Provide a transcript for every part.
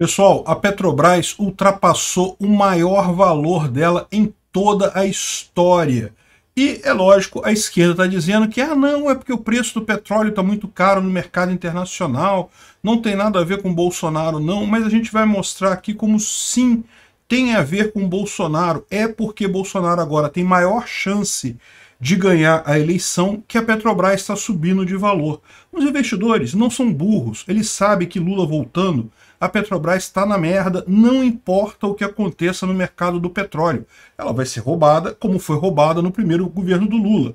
Pessoal, a Petrobras ultrapassou o maior valor dela em toda a história. E, é lógico, a esquerda está dizendo que ah, não, é porque o preço do petróleo está muito caro no mercado internacional, não tem nada a ver com Bolsonaro, não, mas a gente vai mostrar aqui como sim tem a ver com Bolsonaro. É porque Bolsonaro agora tem maior chance de ganhar a eleição que a Petrobras está subindo de valor. Os investidores não são burros, eles sabem que Lula voltando a Petrobras está na merda, não importa o que aconteça no mercado do petróleo. Ela vai ser roubada, como foi roubada no primeiro governo do Lula.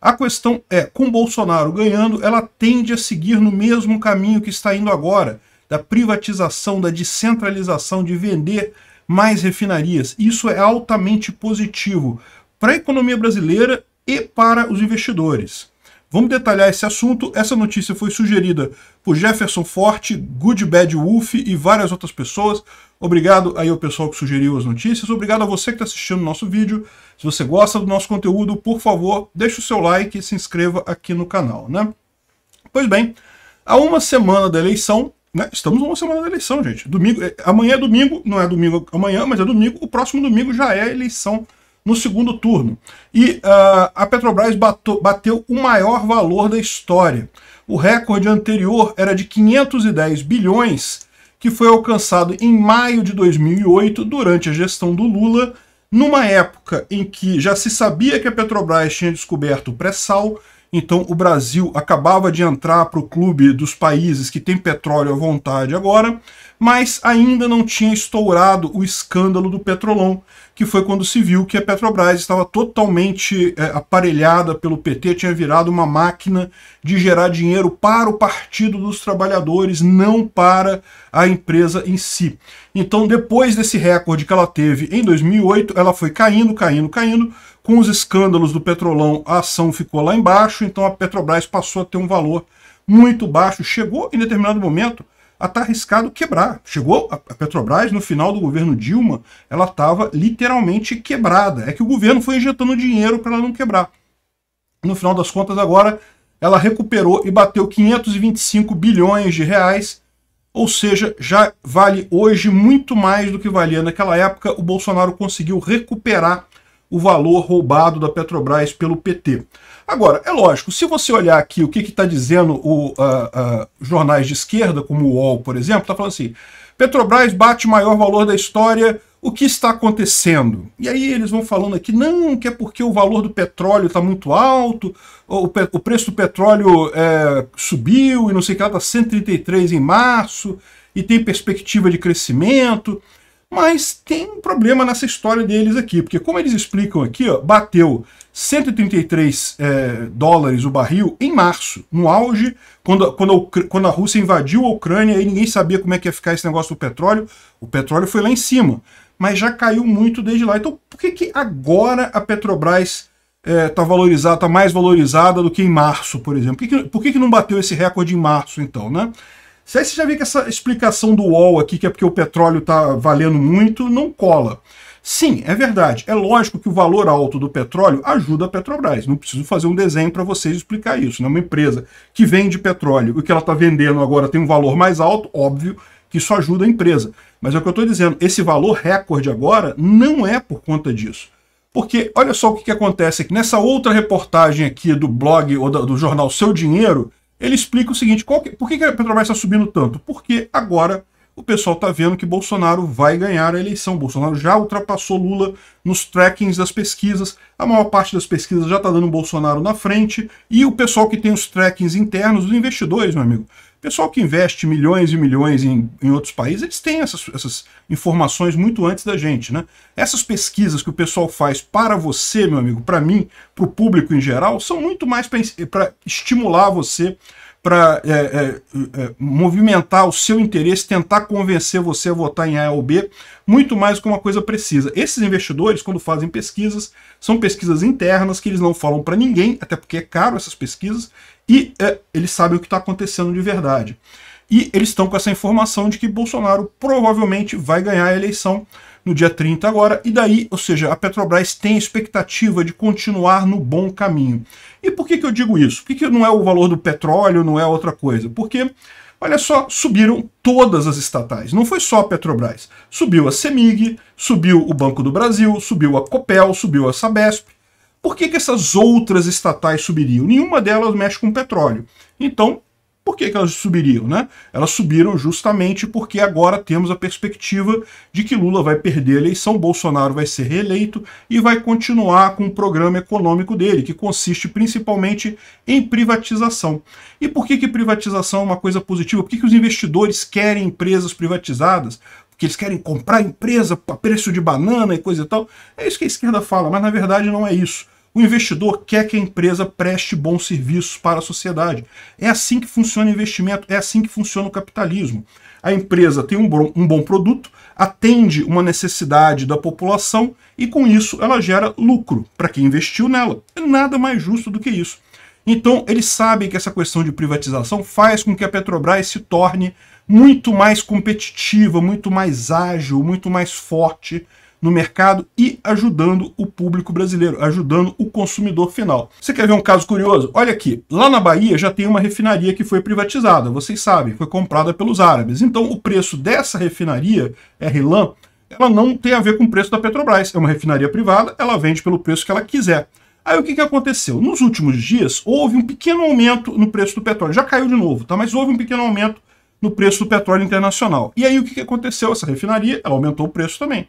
A questão é, com Bolsonaro ganhando, ela tende a seguir no mesmo caminho que está indo agora, da privatização, da descentralização, de vender mais refinarias. Isso é altamente positivo para a economia brasileira e para os investidores. Vamos detalhar esse assunto. Essa notícia foi sugerida por Jefferson Forte, Good Bad Wolf e várias outras pessoas. Obrigado aí ao pessoal que sugeriu as notícias. Obrigado a você que está assistindo o nosso vídeo. Se você gosta do nosso conteúdo, por favor, deixe o seu like e se inscreva aqui no canal, né? Pois bem, há uma semana da eleição, né? Estamos numa semana da eleição, gente. Domingo, é, amanhã é domingo, não é domingo amanhã, mas é domingo. O próximo domingo já é a eleição no segundo turno. E uh, a Petrobras bateu o maior valor da história. O recorde anterior era de 510 bilhões, que foi alcançado em maio de 2008, durante a gestão do Lula, numa época em que já se sabia que a Petrobras tinha descoberto o pré-sal, então o Brasil acabava de entrar para o clube dos países que tem petróleo à vontade agora, mas ainda não tinha estourado o escândalo do Petrolão, que foi quando se viu que a Petrobras estava totalmente é, aparelhada pelo PT, tinha virado uma máquina de gerar dinheiro para o Partido dos Trabalhadores, não para a empresa em si. Então, depois desse recorde que ela teve em 2008, ela foi caindo, caindo, caindo. Com os escândalos do Petrolão, a ação ficou lá embaixo, então a Petrobras passou a ter um valor muito baixo. Chegou em determinado momento a estar tá arriscado quebrar. Chegou a Petrobras no final do governo Dilma, ela estava literalmente quebrada. É que o governo foi injetando dinheiro para ela não quebrar. No final das contas, agora ela recuperou e bateu 525 bilhões de reais, ou seja, já vale hoje muito mais do que valia naquela época. O Bolsonaro conseguiu recuperar o valor roubado da Petrobras pelo PT. Agora, é lógico, se você olhar aqui o que está dizendo os uh, uh, jornais de esquerda, como o UOL, por exemplo, está falando assim, Petrobras bate maior valor da história, o que está acontecendo? E aí eles vão falando aqui, não, que é porque o valor do petróleo está muito alto, o, o, preço do petróleo é, subiu e não sei o que, está 133 em março, e tem perspectiva de crescimento, mas tem um problema nessa história deles aqui, porque como eles explicam aqui, ó, bateu 133 é, dólares o barril em março, no auge, quando, quando, a, quando a Rússia invadiu a Ucrânia e ninguém sabia como é que ia ficar esse negócio do petróleo. O petróleo foi lá em cima, mas já caiu muito desde lá. Então por que, que agora a Petrobras está é, tá valorizada, está mais valorizada do que em março, por exemplo? Por, que, que, por que, que não bateu esse recorde em março, então, né? Se aí você já vê que essa explicação do UOL aqui, que é porque o petróleo está valendo muito, não cola. Sim, é verdade. É lógico que o valor alto do petróleo ajuda a Petrobras. Não preciso fazer um desenho para vocês explicar isso. Né? Uma empresa que vende petróleo e que ela está vendendo agora tem um valor mais alto, óbvio que isso ajuda a empresa. Mas é o que eu estou dizendo, esse valor recorde agora não é por conta disso. Porque olha só o que, que acontece aqui. Nessa outra reportagem aqui do blog ou do jornal Seu Dinheiro, ele explica o seguinte: que, por que, que a Petrobras está subindo tanto? Porque agora o pessoal está vendo que Bolsonaro vai ganhar a eleição. Bolsonaro já ultrapassou Lula nos trackings das pesquisas. A maior parte das pesquisas já está dando Bolsonaro na frente. E o pessoal que tem os trackings internos, os investidores, meu amigo, pessoal que investe milhões e milhões em, em outros países, eles têm essas, essas, informações muito antes da gente. Né? Essas pesquisas que o pessoal faz para você, meu amigo, para mim, para o público em geral, são muito mais para estimular você, para é, é, é, movimentar o seu interesse, tentar convencer você a votar em A ou B, muito mais que uma coisa precisa. Esses investidores, quando fazem pesquisas, são pesquisas internas que eles não falam para ninguém, até porque é caro essas pesquisas, e é, eles sabem o que está acontecendo de verdade. E eles estão com essa informação de que Bolsonaro provavelmente vai ganhar a eleição no dia 30 agora, e daí, ou seja, a Petrobras tem expectativa de continuar no bom caminho. E por que, que eu digo isso? Por que, que não é o valor do petróleo, não é outra coisa? Porque, olha só, subiram todas as estatais, não foi só a Petrobras. Subiu a CEMIG, subiu o Banco do Brasil, subiu a Copel, subiu a Sabesp, por que, que essas outras estatais subiriam? Nenhuma delas mexe com petróleo. Então, por que, que elas subiriam? Né? Elas subiram justamente porque agora temos a perspectiva de que Lula vai perder a eleição, Bolsonaro vai ser reeleito e vai continuar com o programa econômico dele, que consiste principalmente em privatização. E por que, que privatização é uma coisa positiva? Por que, que os investidores querem empresas privatizadas? Porque eles querem comprar empresa a preço de banana e coisa e tal. É isso que a esquerda fala, mas na verdade não é isso. O investidor quer que a empresa preste bons serviços para a sociedade. É assim que funciona o investimento, é assim que funciona o capitalismo. A empresa tem um bom, um bom produto, atende uma necessidade da população e, com isso, ela gera lucro para quem investiu nela. É nada mais justo do que isso. Então, eles sabem que essa questão de privatização faz com que a Petrobras se torne muito mais competitiva, muito mais ágil, muito mais forte no mercado e ajudando o público brasileiro, ajudando o consumidor final. Você quer ver um caso curioso? Olha aqui, lá na Bahia já tem uma refinaria que foi privatizada, vocês sabem, foi comprada pelos árabes. Então o preço dessa refinaria, RLAM, ela não tem a ver com o preço da Petrobras. É uma refinaria privada, ela vende pelo preço que ela quiser. Aí o que, que aconteceu? Nos últimos dias, houve um pequeno aumento no preço do petróleo. Já caiu de novo, tá? Mas houve um pequeno aumento no preço do petróleo internacional. E aí o que, que aconteceu? Essa refinaria ela aumentou o preço também.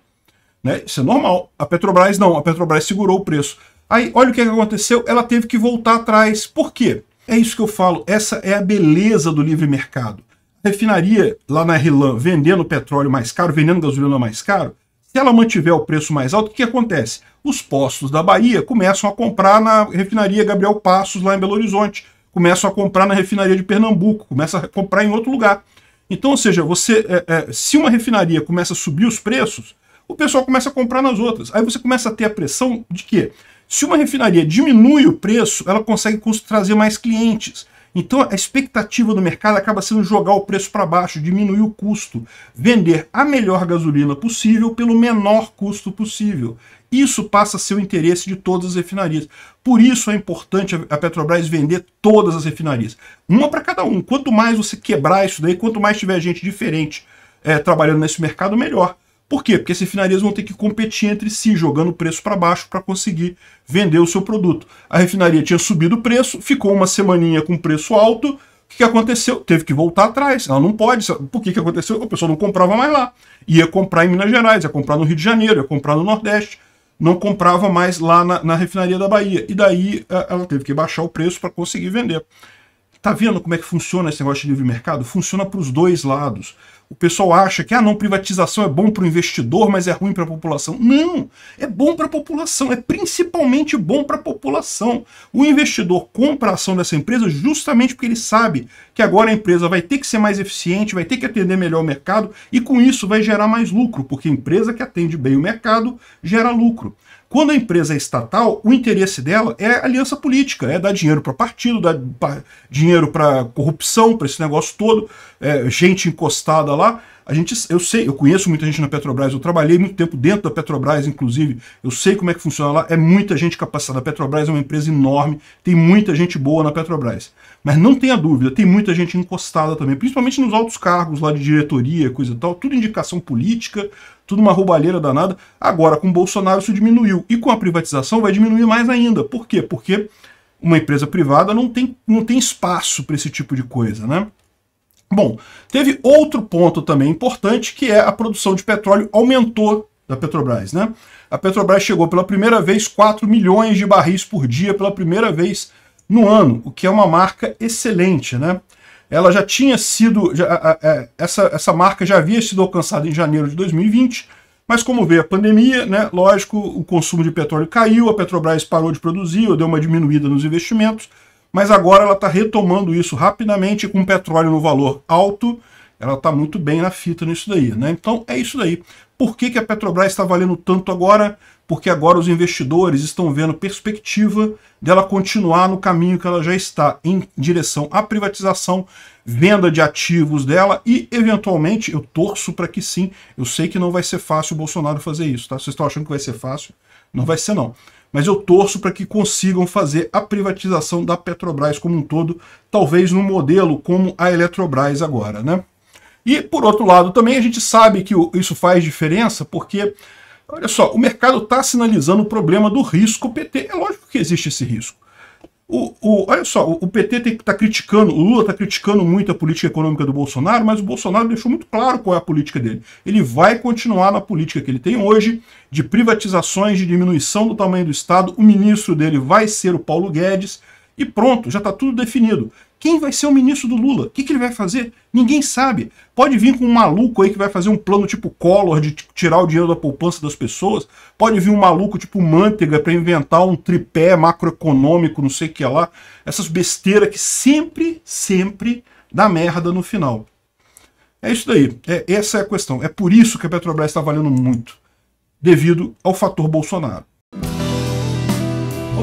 Né? Isso é normal. A Petrobras não, a Petrobras segurou o preço. Aí, olha o é que aconteceu, ela teve que voltar atrás. Por quê? É isso que eu falo, essa é a beleza do livre mercado. A refinaria lá na Rilan vendendo petróleo mais caro, vendendo gasolina mais caro, se ela mantiver o preço mais alto, o que acontece? Os postos da Bahia começam a comprar na refinaria Gabriel Passos, lá em Belo Horizonte, começam a comprar na refinaria de Pernambuco, começam a comprar em outro lugar. Então, ou seja, você, é, é, se uma refinaria começa a subir os preços, o pessoal começa a comprar nas outras. Aí você começa a ter a pressão de que, se uma refinaria diminui o preço, ela consegue trazer mais clientes. Então a expectativa do mercado acaba sendo jogar o preço para baixo, diminuir o custo, vender a melhor gasolina possível pelo menor custo possível. Isso passa a ser o interesse de todas as refinarias. Por isso é importante a Petrobras vender todas as refinarias. Uma para cada um. Quanto mais você quebrar isso daí, quanto mais tiver gente diferente é, trabalhando nesse mercado, melhor. Por quê? Porque as refinarias vão ter que competir entre si, jogando o preço para baixo para conseguir vender o seu produto. A refinaria tinha subido o preço, ficou uma semaninha com preço alto. O que, que aconteceu? Teve que voltar atrás. Ela não pode. Por que, que aconteceu? A pessoa não comprava mais lá. Ia comprar em Minas Gerais, ia comprar no Rio de Janeiro, ia comprar no Nordeste. Não comprava mais lá na, na refinaria da Bahia. E daí ela teve que baixar o preço para conseguir vender. Tá vendo como é que funciona esse negócio de livre mercado? Funciona para os dois lados. O pessoal acha que ah, não, privatização é bom para o investidor, mas é ruim para a população. Não, é bom para a população, é principalmente bom para a população. O investidor compra a ação dessa empresa justamente porque ele sabe que agora a empresa vai ter que ser mais eficiente, vai ter que atender melhor o mercado e com isso vai gerar mais lucro, porque a empresa que atende bem o mercado gera lucro. Quando a empresa é estatal, o interesse dela é aliança política, é dar dinheiro para partido, dar dinheiro para corrupção, para esse negócio todo, é, gente encostada lá. A gente, eu sei, eu conheço muita gente na Petrobras, eu trabalhei muito tempo dentro da Petrobras, inclusive, eu sei como é que funciona lá, é muita gente capacitada. A Petrobras é uma empresa enorme, tem muita gente boa na Petrobras. Mas não tenha dúvida, tem muita gente encostada também, principalmente nos altos cargos lá de diretoria, coisa e tal, tudo indicação política, tudo uma roubalheira danada. Agora, com Bolsonaro isso diminuiu. E com a privatização vai diminuir mais ainda. Por quê? Porque uma empresa privada não tem, não tem espaço para esse tipo de coisa, né? Bom, teve outro ponto também importante, que é a produção de petróleo aumentou da Petrobras, né? A Petrobras chegou pela primeira vez 4 milhões de barris por dia pela primeira vez no ano, o que é uma marca excelente, né? Ela já tinha sido, já, é, essa, essa marca já havia sido alcançada em janeiro de 2020, mas como veio a pandemia, né, lógico, o consumo de petróleo caiu, a Petrobras parou de produzir, deu uma diminuída nos investimentos, mas agora ela está retomando isso rapidamente com petróleo no valor alto, ela está muito bem na fita nisso daí, né? Então é isso daí. Por que, que a Petrobras está valendo tanto agora? Porque agora os investidores estão vendo perspectiva dela continuar no caminho que ela já está, em direção à privatização, venda de ativos dela e, eventualmente, eu torço para que sim. Eu sei que não vai ser fácil o Bolsonaro fazer isso, tá? Vocês estão achando que vai ser fácil? Não vai ser, não. Mas eu torço para que consigam fazer a privatização da Petrobras como um todo, talvez num modelo como a Eletrobras agora, né? E, por outro lado, também a gente sabe que isso faz diferença porque, olha só, o mercado está sinalizando o problema do risco PT. É lógico que existe esse risco. O, o olha só, o PT está criticando, o Lula está criticando muito a política econômica do Bolsonaro, mas o Bolsonaro deixou muito claro qual é a política dele. Ele vai continuar na política que ele tem hoje, de privatizações, de diminuição do tamanho do Estado. O ministro dele vai ser o Paulo Guedes. E pronto, já está tudo definido. Quem vai ser o ministro do Lula? O que, que, ele vai fazer? Ninguém sabe. Pode vir com um maluco aí que vai fazer um plano tipo Collor de tirar o dinheiro da poupança das pessoas. Pode vir um maluco tipo Manteiga para inventar um tripé macroeconômico, não sei o que lá. Essas besteiras que sempre, sempre dá merda no final. É isso daí. É, essa é a questão. É por isso que a Petrobras está valendo muito, devido ao fator Bolsonaro.